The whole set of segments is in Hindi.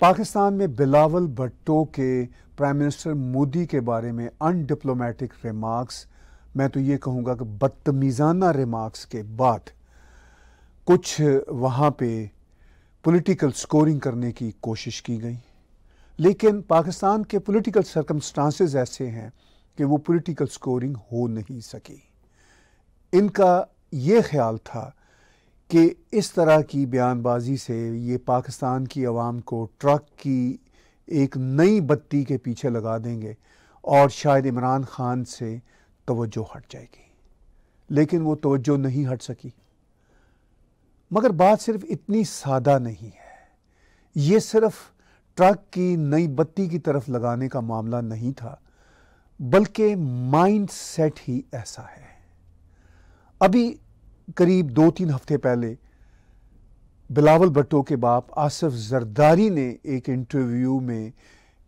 पाकिस्तान में बिलावल भट्टो के प्राइम मिनिस्टर मोदी के बारे में अनडिप्लोमेटिक रिमार्क्स मैं तो ये कहूँगा कि बदतमीज़ाना रिमार्क्स के बाद कुछ वहाँ पे पॉलिटिकल स्कोरिंग करने की कोशिश की गई लेकिन पाकिस्तान के पॉलिटिकल सरकमस्टांसेस ऐसे हैं कि वो पॉलिटिकल स्कोरिंग हो नहीं सकी इनका ये ख्याल था कि इस तरह की बयानबाजी से ये पाकिस्तान की आवाम को ट्रक की एक नई बत्ती के पीछे लगा देंगे और शायद इमरान खान से तोज्जो हट जाएगी लेकिन वो तोज्जो नहीं हट सकी मगर बात सिर्फ इतनी सादा नहीं है ये सिर्फ ट्रक की नई बत्ती की तरफ लगाने का मामला नहीं था बल्कि माइंड सेट ही ऐसा है अभी करीब दो तीन हफ्ते पहले बिलावल भट्टो के बाप आसफ जरदारी ने एक इंटरव्यू में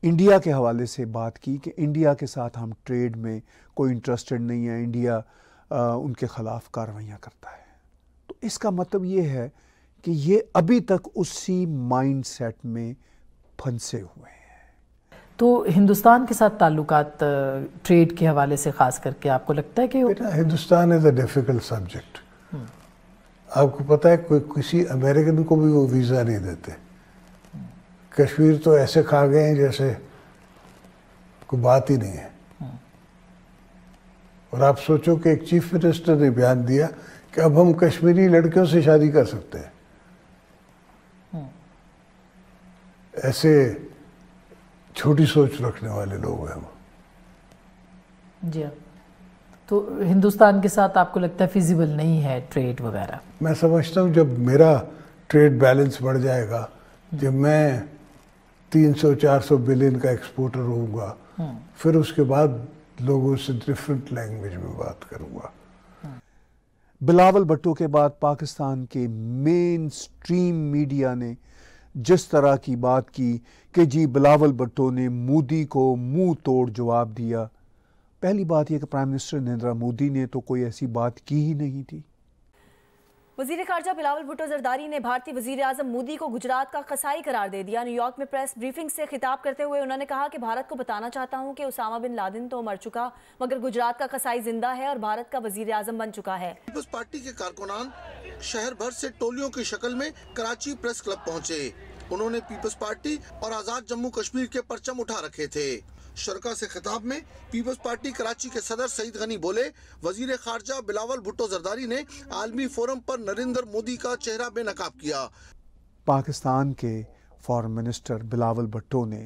इंडिया के हवाले से बात की कि इंडिया के साथ हम ट्रेड में कोई इंटरेस्टेड नहीं है इंडिया आ, उनके ख़िलाफ़ कार्रवाइयाँ करता है तो इसका मतलब ये है कि ये अभी तक उसी माइंड सेट में फंसे हुए हैं तो हिंदुस्तान के साथ ताल्लुक ट्रेड के हवाले से ख़ास करके आपको लगता है कि Hindustan is a difficult subject hmm. आपको पता है कोई किसी अमेरिकन को भी वो वीज़ा नहीं देते कश्मीर तो ऐसे खा गए हैं जैसे कोई बात ही नहीं है हम्म। और आप सोचो कि एक चीफ मिनिस्टर ने बयान दिया कि अब हम कश्मीरी लड़कियों से शादी कर सकते हैं हम्म। ऐसे छोटी सोच रखने वाले लोग हैं वो जी हाँ। तो हिंदुस्तान के साथ आपको लगता है फिजिबल नहीं है ट्रेड वगैरह मैं समझता हूँ जब मेरा ट्रेड बैलेंस बढ़ जाएगा जब मैं 300-400 बिलियन का एक्सपोर्टर होऊंगा हम्म। फिर उसके बाद लोगों से डिफरेंट लैंग्वेज में बात करूँगा हम्म। बिलावल भट्टो के बाद पाकिस्तान के मेन स्ट्रीम मीडिया ने जिस तरह की बात की कि जी बिलावल भट्टो ने मोदी को मुंह तोड़ जवाब दिया पहली बात यह कि प्राइम मिनिस्टर नरेंद्र मोदी ने तो कोई ऐसी बात की ही नहीं थी वजीर खारजा बिलावल भुट्टो जरदारी ने भारतीय वजीर अजम मोदी को गुजरात का कसाई करार दे दिया न्यूयॉर्क में प्रेस ब्रीफिंग से खिताब करते हुए उन्होंने कहा कि भारत को बताना चाहता हूं कि उसामा बिन लादिन तो मर चुका मगर गुजरात का कसाई जिंदा है और भारत का वजीर आजम बन चुका है पीपल्स पार्टी के कारकुनान शहर भर ऐसी टोलियों की शक्ल में कराची प्रेस क्लब पहुँचे उन्होंने पीपल्स पार्टी और आजाद जम्मू कश्मीर के परचम उठा रखे थे शरका से खिताब में पीपल्स पार्टी कराची के सदर सईद गनी बोले वजीर खारजा बिलावल भुट्टो जरदारी ने आलमी फोरम पर नरेंद्र मोदी का चेहरा बेनकाब किया पाकिस्तान के फॉरन मिनिस्टर बिलावल भुट्टो ने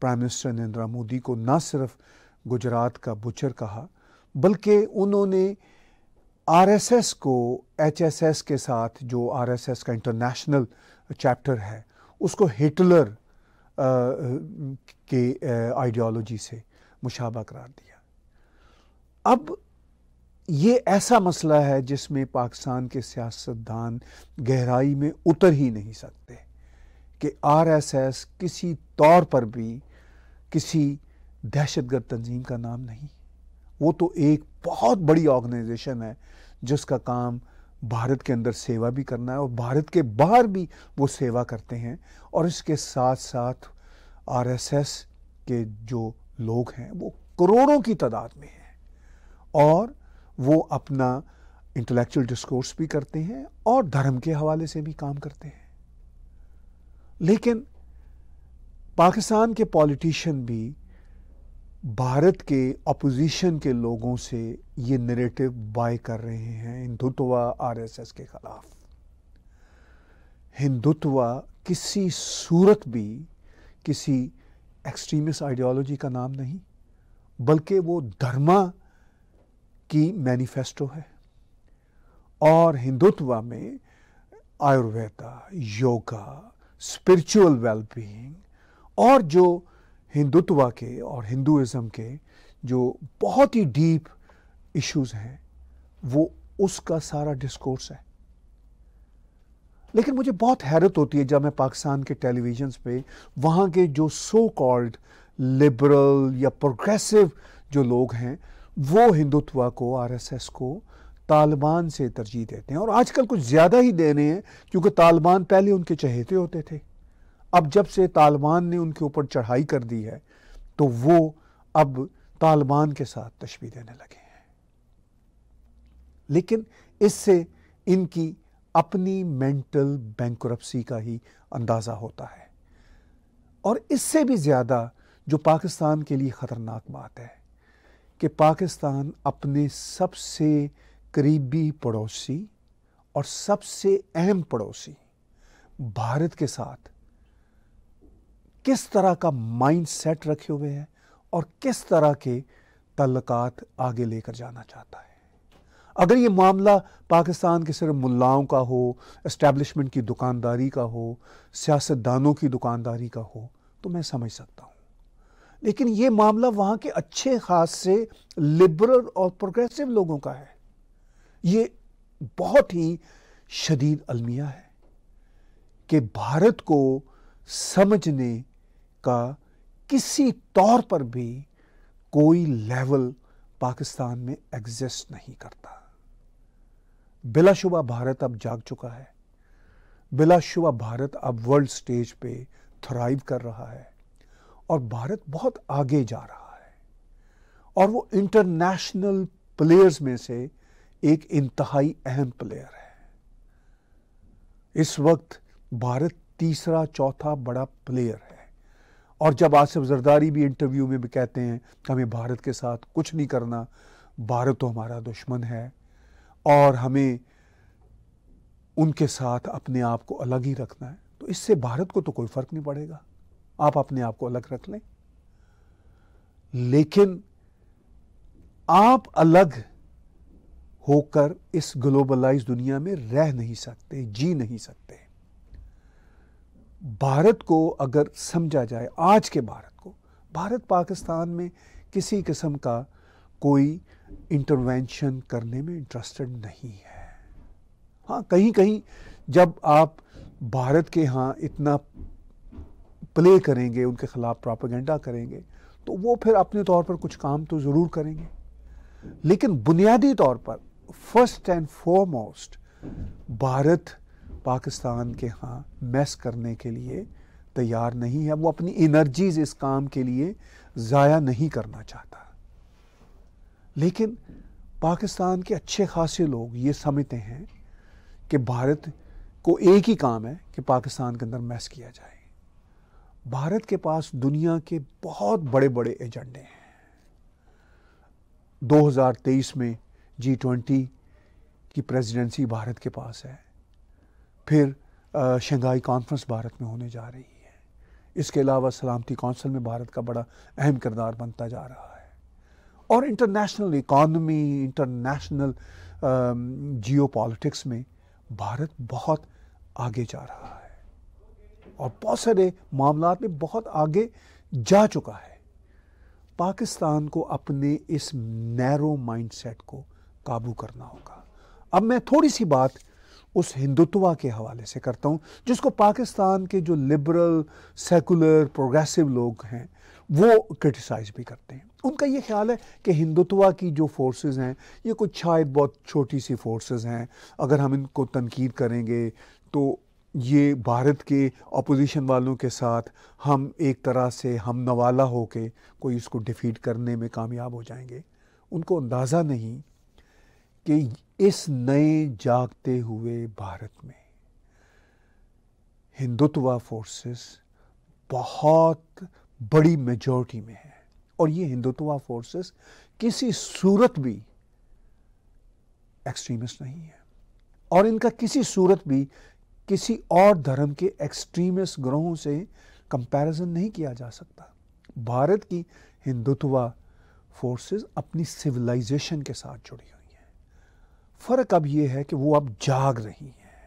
प्राइम मिनिस्टर नरेंद्र मोदी को न सिर्फ गुजरात का बुचर कहा बल्कि उन्होंने आरएसएस को एचएसएस के साथ जो आरएसएस का इंटरनेशनल चैप्टर है उसको हिटलर के आइडियालॉजी से मुशाबा करार दिया अब ये ऐसा मसला है जिसमें पाकिस्तान के सियासतदान गहराई में उतर ही नहीं सकते कि आरएसएस किसी तौर पर भी किसी दहशतगर्द तंजीम का नाम नहीं वो तो एक बहुत बड़ी ऑर्गेनाइजेशन है जिसका काम भारत के अंदर सेवा भी करना है और भारत के बाहर भी वो सेवा करते हैं और इसके साथ साथ आरएसएस के जो लोग हैं वो करोड़ों की तादाद में हैं और वो अपना इंटेलेक्चुअल डिस्कोर्स भी करते हैं और धर्म के हवाले से भी काम करते हैं लेकिन पाकिस्तान के पॉलिटिशियन भी भारत के अपोजिशन के लोगों से ये नरेटिव बाय कर रहे हैं हिंदुत्व आरएसएस के खिलाफ हिंदुत्व किसी सूरत भी किसी एक्सट्रीमिस्ट आइडियोलॉजी का नाम नहीं बल्कि वो धर्मा की मैनिफेस्टो है और हिंदुत्व में आयुर्वेदा योगा स्पिरिचुअल वेलबींग और जो हिंदुत्व के और हिंदुज़म के जो बहुत ही डीप इश्यूज हैं वो उसका सारा डिस्कोर्स है लेकिन मुझे बहुत हैरत होती है जब मैं पाकिस्तान के टेलीविजन्स पे वहाँ के जो सो कॉल्ड लिबरल या प्रोग्रेसिव जो लोग हैं वो हिंदुत्व को आरएसएस को तालिबान से तरजीह देते हैं और आजकल कुछ ज़्यादा ही दे रहे हैं क्योंकि तालिबान पहले उनके चहेते होते थे अब जब से तालिबान ने उनके ऊपर चढ़ाई कर दी है तो वो अब तालिबान के साथ तशबी देने लगे हैं लेकिन इससे इनकी अपनी मेंटल बैंक्रप्सी का ही अंदाज़ा होता है और इससे भी ज़्यादा जो पाकिस्तान के लिए ख़तरनाक बात है कि पाकिस्तान अपने सबसे करीबी पड़ोसी और सबसे अहम पड़ोसी भारत के साथ किस तरह का माइंड सेट रखे हुए हैं और किस तरह के तल्लकात आगे लेकर जाना चाहता है अगर ये मामला पाकिस्तान के सिर्फ मुलाओं का हो इस्टेबलिशमेंट की दुकानदारी का हो सियासतदानों की दुकानदारी का हो तो मैं समझ सकता हूँ लेकिन ये मामला वहाँ के अच्छे खास से लिबरल और प्रोग्रेसिव लोगों का है ये बहुत ही शदीद अलमिया है कि भारत को समझने का किसी तौर पर भी कोई लेवल पाकिस्तान में एग्जिस्ट नहीं करता बिलाशुबा भारत अब जाग चुका है बिलाशुबा भारत अब वर्ल्ड स्टेज पे थ्राइव कर रहा है और भारत बहुत आगे जा रहा है और वो इंटरनेशनल प्लेयर्स में से एक इंतहाई अहम प्लेयर है इस वक्त भारत तीसरा चौथा बड़ा प्लेयर है और जब आसिफ जरदारी भी इंटरव्यू में भी कहते हैं कि हमें भारत के साथ कुछ नहीं करना भारत तो हमारा दुश्मन है और हमें उनके साथ अपने आप को अलग ही रखना है तो इससे भारत को तो कोई फर्क नहीं पड़ेगा आप अपने आप को अलग रख लें लेकिन आप अलग होकर इस ग्लोबलाइज दुनिया में रह नहीं सकते जी नहीं सकते भारत को अगर समझा जाए आज के भारत को भारत पाकिस्तान में किसी किस्म का कोई इंटरवेंशन करने में इंटरेस्टेड नहीं है हाँ कहीं कहीं जब आप भारत के यहाँ इतना प्ले करेंगे उनके ख़िलाफ़ प्रापागेंडा करेंगे तो वो फिर अपने तौर पर कुछ काम तो ज़रूर करेंगे लेकिन बुनियादी तौर पर first and foremost Bharat Pakistan के यहाँ मैस करने के लिए तैयार नहीं है वो अपनी एनर्जीज इस काम के लिए ज़ाया नहीं करना चाहता लेकिन पाकिस्तान के अच्छे खासे लोग ये समझते हैं कि भारत को एक ही काम है कि पाकिस्तान के अंदर मैस किया जाए भारत के पास दुनिया के बहुत बड़े बड़े एजेंडे हैं 2023 में जी ट्वेंटी की प्रेसिडेंसी भारत के पास है फिर शंघाई कॉन्फ्रेंस भारत में होने जा रही है इसके अलावा सलामती कौंसिल में भारत का बड़ा अहम किरदार बनता जा रहा है और इंटरनेशनल इकॉनमी इंटरनेशनल जियोपॉलिटिक्स में भारत बहुत आगे जा रहा है और बहुत सारे मामला में बहुत आगे जा चुका है पाकिस्तान को अपने इस नैरो माइंडसेट को काबू करना होगा अब मैं थोड़ी सी बात उस हिंदुत्व के हवाले से करता हूँ जिसको पाकिस्तान के जो लिबरल सेकुलर प्रोग्रेसिव लोग हैं वो क्रिटिसाइज़ भी करते हैं उनका ये ख्याल है कि हिंदुत्वा की जो फोर्सेस हैं ये कुछ शायद बहुत छोटी सी फोर्सेस हैं अगर हम इनको तनकीद करेंगे तो ये भारत के अपोजिशन वालों के साथ हम एक तरह से हम नवाला हो के कोई इसको डिफ़ीट करने में कामयाब हो जाएंगे उनको अंदाज़ा नहीं कि इस नए जागते हुए भारत में हिंदुत्वा फोर्सेस बहुत बड़ी मेजॉरिटी में है और ये हिंदुत्वा फोर्सेस किसी सूरत भी एक्सट्रीमिस्ट नहीं है और इनका किसी सूरत भी किसी और धर्म के एक्सट्रीमिस्ट ग्रोहों से कंपैरिजन नहीं किया जा सकता भारत की हिंदुत्वा फोर्सेस अपनी सिविलाइजेशन के साथ जुड़ी हुई हैं फ़र्क अब यह है कि वो अब जाग रही हैं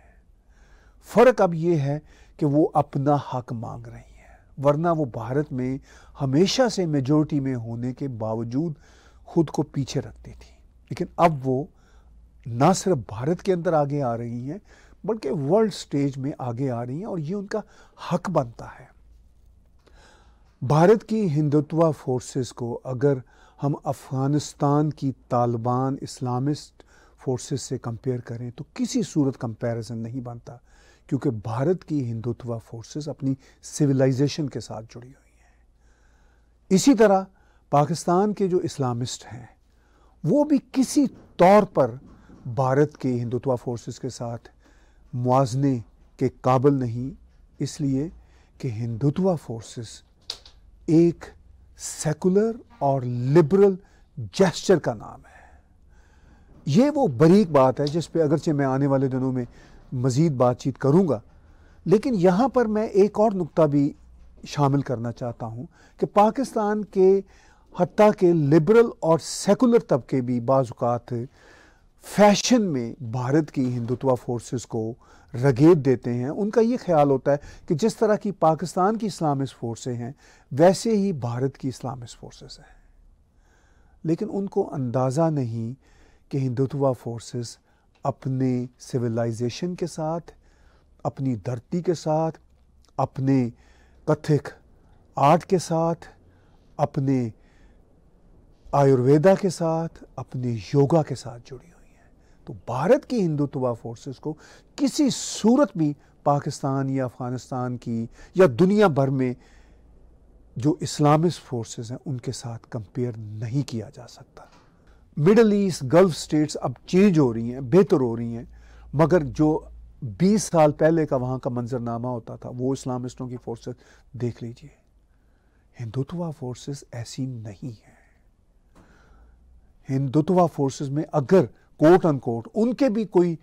फ़र्क अब यह है कि वो अपना हक मांग रही हैं वरना वो भारत में हमेशा से मेजोरिटी में होने के बावजूद खुद को पीछे रखती थी लेकिन अब वो ना सिर्फ भारत के अंदर आगे आ रही हैं बल्कि वर्ल्ड स्टेज में आगे आ रही हैं और ये उनका हक बनता है भारत की हिंदुत्व फोर्सेस को अगर हम अफ़गानिस्तान की तालिबान इस्लामिस्ट फोर्सेस से कंपेयर करें तो किसी सूरत कंपैरिजन नहीं बनता क्योंकि भारत की हिंदुत्व फोर्सेस अपनी सिविलाइजेशन के साथ जुड़ी हुई हैं इसी तरह पाकिस्तान के जो इस्लामिस्ट हैं वो भी किसी तौर पर भारत के हिंदुत्व फोर्सेस के साथ मुआजने के काबिल नहीं इसलिए कि हिंदुत्व फोर्सेस एक सेकुलर और लिबरल जेस्चर का नाम है ये वो बरीक बात है जिस पे अगरचे मैं आने वाले दिनों में मज़ीद बातचीत करूँगा लेकिन यहाँ पर मैं एक और नुकता भी शामिल करना चाहता हूँ कि पाकिस्तान के हती के लिबरल और सेकुलर तबके भी बाज़ात फैशन में भारत की हिंदुत्वा फोर्सेस को रगेद देते हैं उनका ये ख्याल होता है कि जिस तरह की पाकिस्तान की इस्लामिक फोर्सेस हैं वैसे ही भारत की इस्लामिक फोर्सेस हैं लेकिन उनको अंदाज़ा नहीं कि हिंदुत्वा फोर्सेस अपने सिविलाइजेशन के साथ अपनी धरती के साथ अपने कथिक आर्ट के साथ अपने आयुर्वेदा के साथ अपने योगा के साथ जुड़ी हुई हैं तो भारत की हिंदुत्वा फोर्सेस को किसी सूरत भी पाकिस्तान या अफ़गानिस्तान की या दुनिया भर में जो इस्लामिस्ट फोर्सेस हैं उनके साथ कंपेयर नहीं किया जा सकता मिडल ईस्ट गल्फ स्टेट्स अब चेंज हो रही हैं बेहतर हो रही हैं मगर जो 20 साल पहले का वहाँ का मंजरनामा होता था वो इस्लामिस्टों की फोर्सेस देख लीजिए हिंदुत्वा फोर्सेस ऐसी नहीं है हिंदुत्वा फोर्सेस में अगर कोर्ट अन कोर्ट उनके भी कोई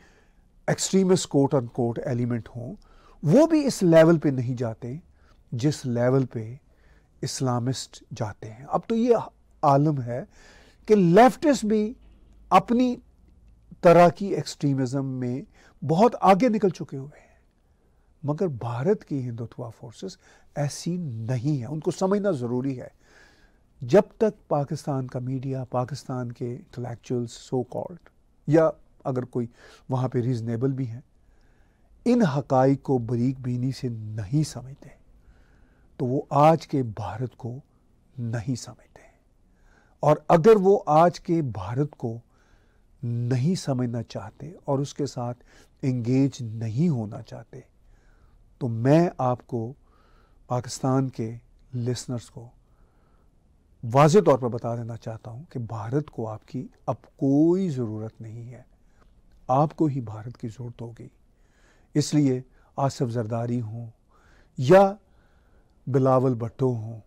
एक्सट्रीमिस्ट कोर्ट अन कोर्ट एलिमेंट हो वो भी इस लेवल पे नहीं जाते जिस लेवल पे इस्लामिस्ट जाते हैं अब तो ये आलम है कि लेफ्टिस्ट भी अपनी तरह की एक्सट्रीमिज्म में बहुत आगे निकल चुके हुए हैं मगर भारत की हिंदुत्वा फोर्सेस ऐसी नहीं है उनको समझना ज़रूरी है जब तक पाकिस्तान का मीडिया पाकिस्तान के इंटलेक्चुअल्स सो कॉल्ड या अगर कोई वहाँ पे रीजनेबल भी हैं इन हक को बरीक बीनी से नहीं समझते तो वो आज के भारत को नहीं समझते और अगर वो आज के भारत को नहीं समझना चाहते और उसके साथ एंगेज नहीं होना चाहते तो मैं आपको पाकिस्तान के लिसनर्स को वाज तौर पर बता देना चाहता हूँ कि भारत को आपकी अब कोई ज़रूरत नहीं है आपको ही भारत की ज़रूरत होगी इसलिए आसफ जरदारी हों या बिलावल भट्टो हों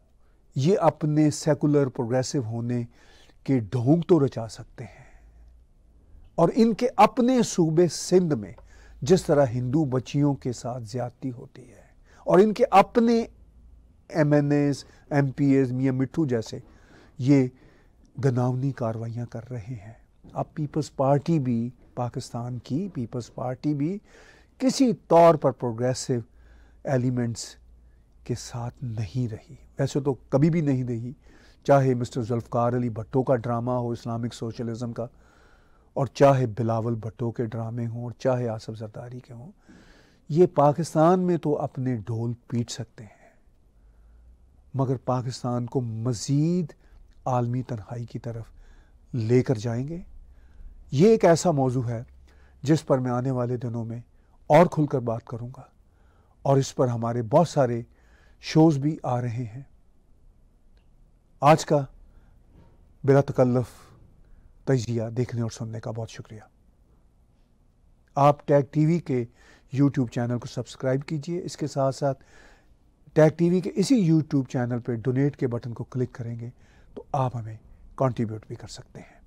ये अपने सेकुलर प्रोग्रेसिव होने के ढोंग तो रचा सकते हैं और इनके अपने सूबे सिंध में जिस तरह हिंदू बच्चियों के साथ ज्यादती होती है और इनके अपने M N S M P S मियाँ मिट्टू जैसे ये गनावनी कार्रवाइयाँ कर रहे हैं अब पीपल्स पार्टी भी पाकिस्तान की पीपल्स पार्टी भी किसी तौर पर प्रोग्रेसिव एलिमेंट्स के साथ नहीं रही वैसे तो कभी भी नहीं रही चाहे मिस्टर जुल्फकार अली भट्टो का ड्रामा हो इस्लामिक सोशलिज़म का और चाहे बिलावल भट्टो के ड्रामे हों और चाहे आसफ जरदारी के हों ये पाकिस्तान में तो अपने ढोल पीट सकते हैं मगर पाकिस्तान को मज़ीद आलमी तनखाई की तरफ लेकर जाएंगे ये एक ऐसा मौजू है जिस पर मैं आने वाले दिनों में और खुलकर बात करूँगा और इस पर हमारे बहुत सारे शोज़ भी आ रहे हैं आज का बिला तकल्लफ तजिया देखने और सुनने का बहुत शुक्रिया आप टैग टीवी के यूट्यूब चैनल को सब्सक्राइब कीजिए इसके साथ साथ टैग टीवी के इसी यूट्यूब चैनल पर डोनेट के बटन को क्लिक करेंगे तो आप हमें कंट्रीब्यूट भी कर सकते हैं